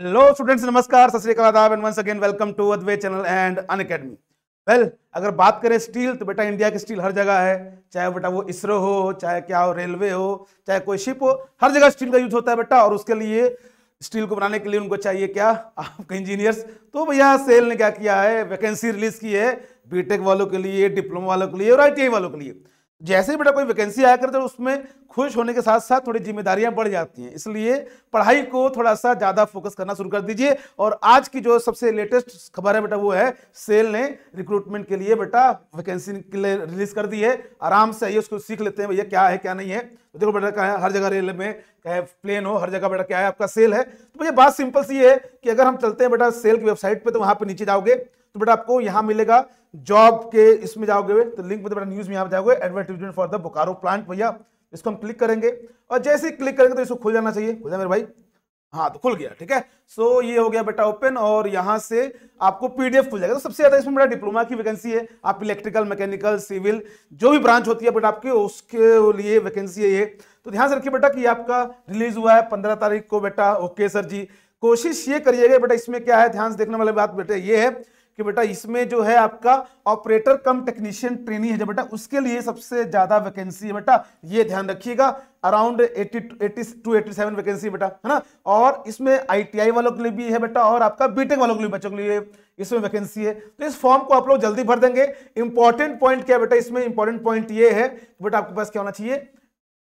hello students नमस्कार and once again welcome to अदवे channel and Unacademy well अगर बात करें स्टील तो बेटा इंडिया की स्टील हर जगह है चाहे बेटा वो इसरो हो चाहे क्या हो रेलवे हो चाहे कोई शिप हो हर जगह स्टील का यूज होता है बेटा और उसके लिए स्टील को बनाने के लिए उनको चाहिए क्या आपके इंजीनियर्स तो भैया सेल ने क्या किया है वैकेंसी रिलीज की है बीटेक वालों के लिए डिप्लोमा वालों के लिए और आई वालों के लिए जैसे ही बेटा कोई वैकेंसी आया करते तो उसमें खुश होने के साथ साथ थोड़ी जिम्मेदारियां बढ़ जाती हैं इसलिए पढ़ाई को थोड़ा सा ज़्यादा फोकस करना शुरू कर दीजिए और आज की जो सबसे लेटेस्ट खबर है बेटा वो है सेल ने रिक्रूटमेंट के लिए बेटा वैकेंसी के लिए रिलीज कर दी है आराम से आइए उसको सीख लेते हैं भैया क्या है क्या नहीं है तो देखो बेटा क्या है हर जगह रेलवे में चाहे प्लेन हो हर जगह बेटा क्या है आपका सेल है तो भैया बात सिंपल सी है कि अगर हम चलते हैं बेटा सेल की वेबसाइट पर तो वहाँ पर नीचे जाओगे तो बेटा आपको यहां मिलेगा जॉब के इसमें जाओगे तो लिंक में बेटा न्यूज में यहां जाओगे advertisement for the Bokaro plant भैया इसको हम क्लिक करेंगे और जैसे ही क्लिक करेंगे तो इसको खुल जाना चाहिए खुल जाए मेरे भाई हाँ तो खुल गया ठीक है सो so, ये हो गया बेटा ओपन और यहाँ से आपको पीडीएफ खुल जाएगा तो सबसे ज्यादा इसमें बेटा डिप्लोमा की वैकेंसी है आप इलेक्ट्रिकल मैकेनिकल सिविल जो भी ब्रांच होती है बेटा आपकी उसके लिए वैकेंसी है ये तो ध्यान से रखिए बेटा कि आपका रिलीज हुआ है पंद्रह तारीख को बेटा ओके सर जी कोशिश ये करिएगा बेटा इसमें क्या है ध्यान से देखने वाली बात बेटा ये है कि बेटा इसमें जो है आपका ऑपरेटर कम टेक्नीशियन ट्रेनिंग है जो बेटा उसके लिए सबसे ज़्यादा वैकेंसी है बेटा ये ध्यान रखिएगा around eighty eighty two eighty seven vacancy बेटा है ना और इसमें आईटीआई वालों के लिए भी है बेटा और आपका बीटेक वालों के लिए बच्चों के लिए इसमें वैकेंसी है तो इस फॉर्म को आप लोग जल्दी भर देंगे इंपॉर्टेंट पॉइंट क्या बेटा इसमें इंपॉर्टेंट पॉइंट ये है बेटा आपके पास क्या होना चाहिए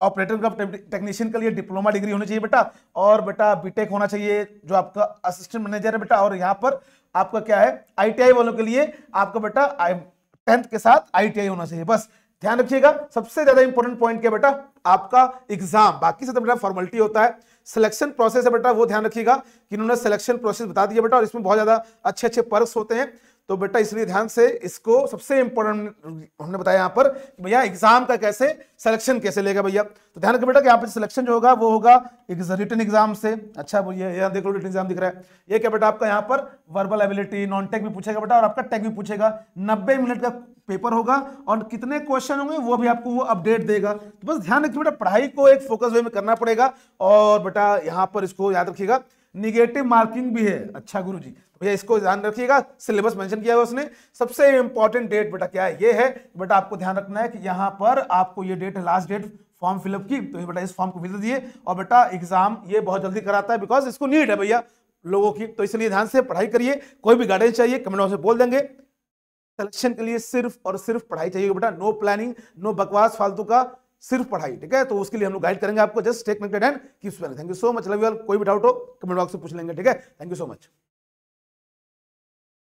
ऑपरेटर मतलब का टेक्नीशियन के लिए डिप्लोमा डिग्री होनी चाहिए बेटा और बेटा बीटेक होना चाहिए जो आपका असिस्टेंट मैनेजर है बेटा और यहाँ पर आपका क्या है आईटीआई वालों के लिए आपका बेटा टेंथ के साथ आईटीआई होना चाहिए बस ध्यान रखिएगा सबसे ज्यादा इंपॉर्टेंट पॉइंट क्या बेटा आपका एग्जाम बाकी से तो बेटा फॉर्मेलिटी होता है सिलेक्शन प्रोसेस है बेटा वो ध्यान रखिएगा कि इन्होंने सिलेक्शन प्रोसेस बता दिया बेटा और इसमें बहुत ज्यादा अच्छे अच्छे पर्क्स होते हैं तो बेटा इसलिए ध्यान से इसको सबसे इंपॉर्टेंट हमने बताया यहाँ पर भैया एग्जाम का कैसे सिलेक्शन कैसे लेगा भैया तो ध्यान रखें बेटा कि यहाँ पर सिलेक्शन जो होगा वो होगा रिटर्न एग्जाम से अच्छा भैया यहाँ देख लो रिटर्न एग्जाम दिख रहा है ये क्या बेटा आपका यहाँ पर वर्बल एबिलिटी नॉन टेक भी पूछेगा बेटा और आपका टेक भी पूछेगा नब्बे मिनट का पेपर होगा और कितने क्वेश्चन होंगे वो भी आपको वो अपडेट देगा तो बस ध्यान रखिए बेटा पढ़ाई को एक फोकस वे में करना पड़ेगा और बेटा यहाँ पर इसको याद रखिएगा निगेटिव मार्किंग भी है अच्छा गुरु जी तो भैया इसको ध्यान रखिएगा सिलेबस मेंशन किया हुआ उसने सबसे इंपॉर्टेंट डेट बेटा क्या है ये है बेटा आपको ध्यान रखना है कि यहाँ पर आपको ये डेट है लास्ट डेट फॉर्म फिलअप की तो बेटा इस फॉर्म को भेज दिए और बेटा एग्जाम ये बहुत जल्दी कराता है बिकॉज इसको नीड है भैया लोगों की तो इसलिए ध्यान से पढ़ाई करिए कोई भी गाइडेंस चाहिए कमेंट से बोल देंगे सिलेक्शन के लिए सिर्फ और सिर्फ पढ़ाई चाहिए बेटा नो प्लानिंग नो बकवास फालतू का सिर्फ पढ़ाई ठीक है तो उसके लिए हम लोग गाइड करेंगे आपको just take minute and keep thank you so much love you all कोई भी डाउट हो कमेंट बॉक्स से पूछ लेंगे ठीक है थैंक यू सो मच